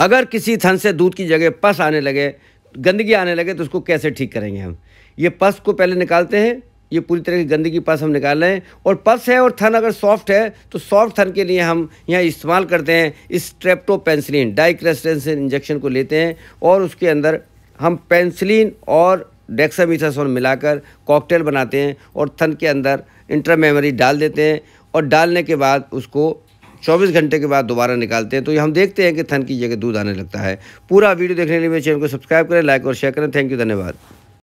अगर किसी थन से दूध की जगह पस आने लगे गंदगी आने लगे तो उसको कैसे ठीक करेंगे हम ये पस को पहले निकालते हैं ये पूरी तरह की गंदगी पस हम निकाल रहे हैं और पस है और थन अगर सॉफ्ट है तो सॉफ्ट थन के लिए हम यहाँ इस्तेमाल करते हैं स्ट्रेप्टोपेंसिलिन डाइक्रेस्टेंसिन इंजेक्शन को लेते हैं और उसके अंदर हम पेंसिलिन और डेक्सामिथासोन मिलाकर कॉकटेल बनाते हैं और थन के अंदर इंट्रामेमरी डाल देते हैं और डालने के बाद उसको 24 घंटे के बाद दोबारा निकालते हैं तो हम देखते हैं कि थन की जगह दूध आने लगता है पूरा वीडियो देखने के लिए मेरे चैनल को सब्सक्राइब करें लाइक और शेयर करें थैंक यू धन्यवाद